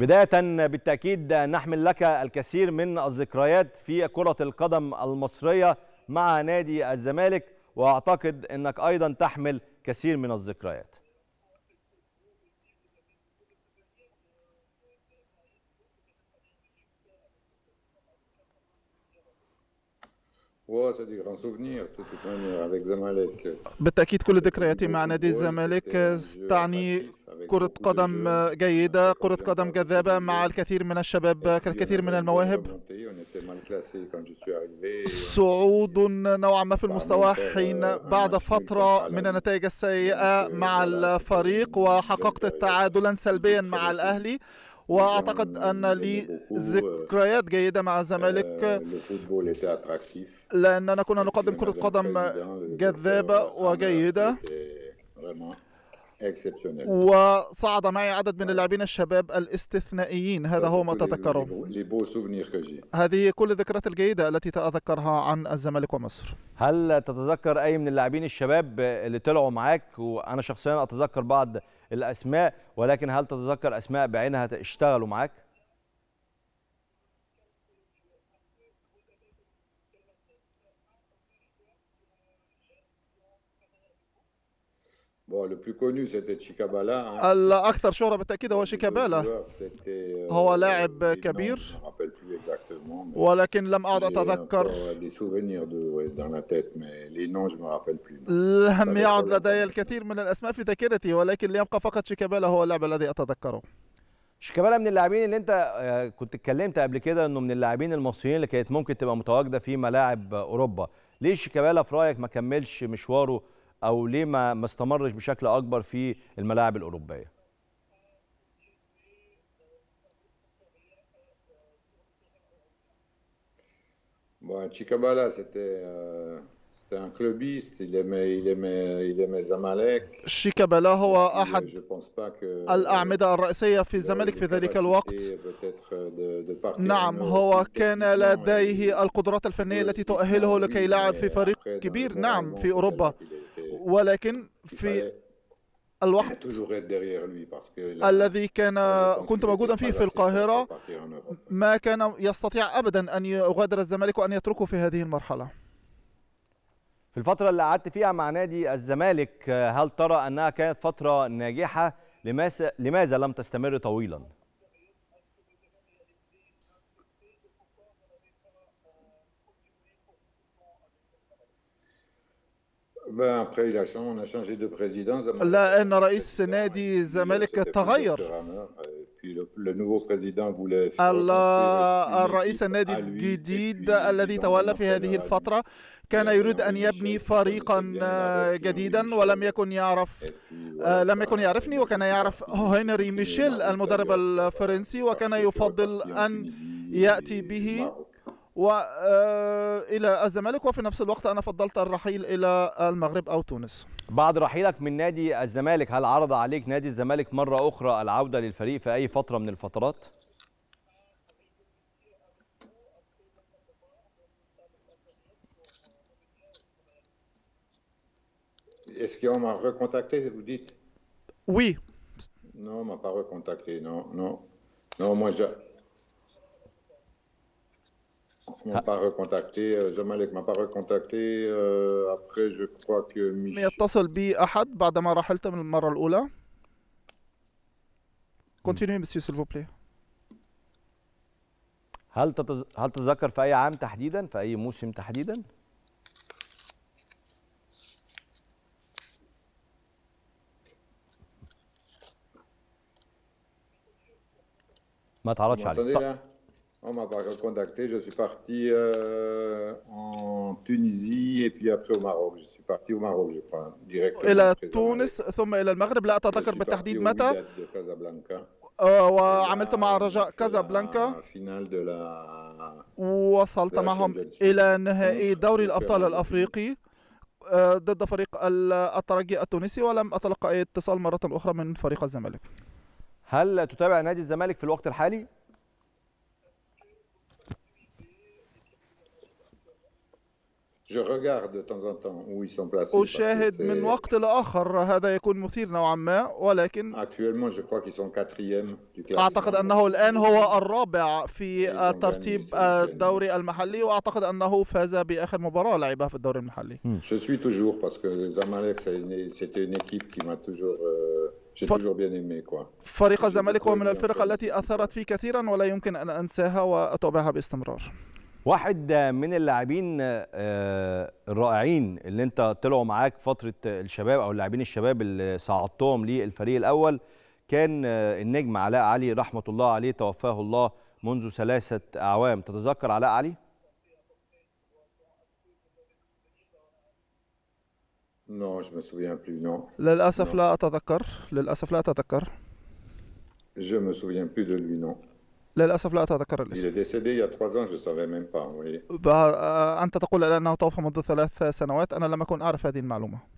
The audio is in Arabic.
بداية بالتأكيد نحمل لك الكثير من الذكريات في كرة القدم المصرية مع نادي الزمالك وأعتقد أنك أيضا تحمل كثير من الذكريات بالتاكيد كل ذكرياتي مع نادي الزمالك تعني كرة قدم جيدة كرة قدم جذابة مع الكثير من الشباب الكثير من المواهب صعود نوعا ما في المستوى حين بعد فترة من النتائج السيئة مع الفريق وحققت تعادلا سلبيا مع الأهلي واعتقد ان لي ذكريات جيده مع الزمالك آه، لاننا كنا نقدم كره قدم جذابه وجيده وصعد معي عدد من اللاعبين الشباب الاستثنائيين هذا هو ما تذكره هذه كل الذكريات الجيدة التي تذكرها عن الزمالك ومصر هل تتذكر أي من اللاعبين الشباب اللي طلعوا معاك وأنا شخصيا أتذكر بعض الأسماء ولكن هل تتذكر أسماء بعينها اشتغلوا معاك؟ الأكثر شهره بالتاكيد هو شيكابالا euh, هو لاعب كبير ولكن لم اعد اتذكر euh, لم يعد لدي الكثير من الاسماء في ذاكرتي ولكن ليبقى فقط شيكابالا هو اللاعب الذي اتذكره شيكابالا من اللاعبين اللي انت آه، كنت اتكلمت قبل كده انه من اللاعبين المصريين اللي كانت ممكن تبقى متواجده في ملاعب اوروبا ليه شيكابالا في رايك ما كملش مشواره او ليه ما استمرش بشكل اكبر في الملاعب الاوروبيه Bon, Chikabala, c'était euh, un clubiste, il aimait, il aimait, il aimait Zamalek. Chikabala, هو أحد الأعمدة الرئيسية في الزمالك في ذلك الوقت. نعم هو كان لديه القدرات الفنية التي تؤهله لكي يلعب في فريق كبير نعم في أوروبا. ولكن في الوقت الذي كان كنت موجودا فيه في القاهرة ما كان يستطيع أبدا أن يغادر الزمالك وأن يتركه في هذه المرحلة في الفترة اللي قعدت فيها مع نادي الزمالك هل ترى أنها كانت فترة ناجحة لماذا لم تستمر طويلا؟ لا أن لأن رئيس نادي الزمالك تغير. الرئيس النادي الجديد الذي تولى في هذه الفترة كان يريد أن يبني فريقا جديدا ولم يكن يعرف لم يكن يعرفني وكان يعرف هنري ميشيل المدرب الفرنسي وكان يفضل أن يأتي به والى آه، الزمالك وفي نفس الوقت انا فضلت الرحيل الى المغرب او تونس بعد رحيلك من نادي الزمالك هل عرض عليك نادي الزمالك مره اخرى العوده للفريق في اي فتره من الفترات Est-ce qu'on m'a recontacté, vous dites Oui. Non, on m'a pas recontacté, non, non. Non, moi, ne ah. pas recontacté الزمالك euh, m'a pas recontacté euh, après je crois que مش يتصل بي احد بعدما رحلت من المره الاولى monsieur, s'il vous plaît. هل تتز... هل تتذكر في اي عام تحديدا في اي موسم تحديدا ما تعرضش عليه On m'a contacté, je suis parti euh, en Tunisie et puis après au Maroc. Je suis parti au Maroc, je crois, directement. إلى تونس ثم إلى المغرب لا أتذكر بالتحديد متى. آه، وعملت مع رجاء كازابلانكا ووصلت معهم إلى نهائي دوري الأبطال الأفريقي آه، ضد فريق الترجي التونسي ولم أتلقى أي اتصال مرة أخرى من فريق الزمالك هل تتابع نادي الزمالك في الوقت الحالي؟ أشاهد من وقت لآخر هذا يكون مثير نوعا ما ولكن أعتقد أنه الآن هو الرابع في ترتيب الدوري المحلي وأعتقد أنه فاز بآخر مباراة لعبها في الدوري المحلي euh، فريق الزمالك هو من الفرق التي أثرت في كثيرا ولا يمكن أن أنساها وأتابعها باستمرار واحد من اللاعبين آه، الرائعين اللي انت طلعوا معاك فتره الشباب او اللاعبين الشباب اللي صعدتهم للفريق الاول كان آه، النجم علاء علي رحمه الله عليه توفاه الله منذ ثلاثه اعوام تتذكر علاء علي؟ للاسف لا اتذكر للاسف لا اتذكر للاسف لا اتذكر الاسم. آه، انت تقول الان انه توفى منذ ثلاث سنوات، انا لم اكن اعرف هذه المعلومه.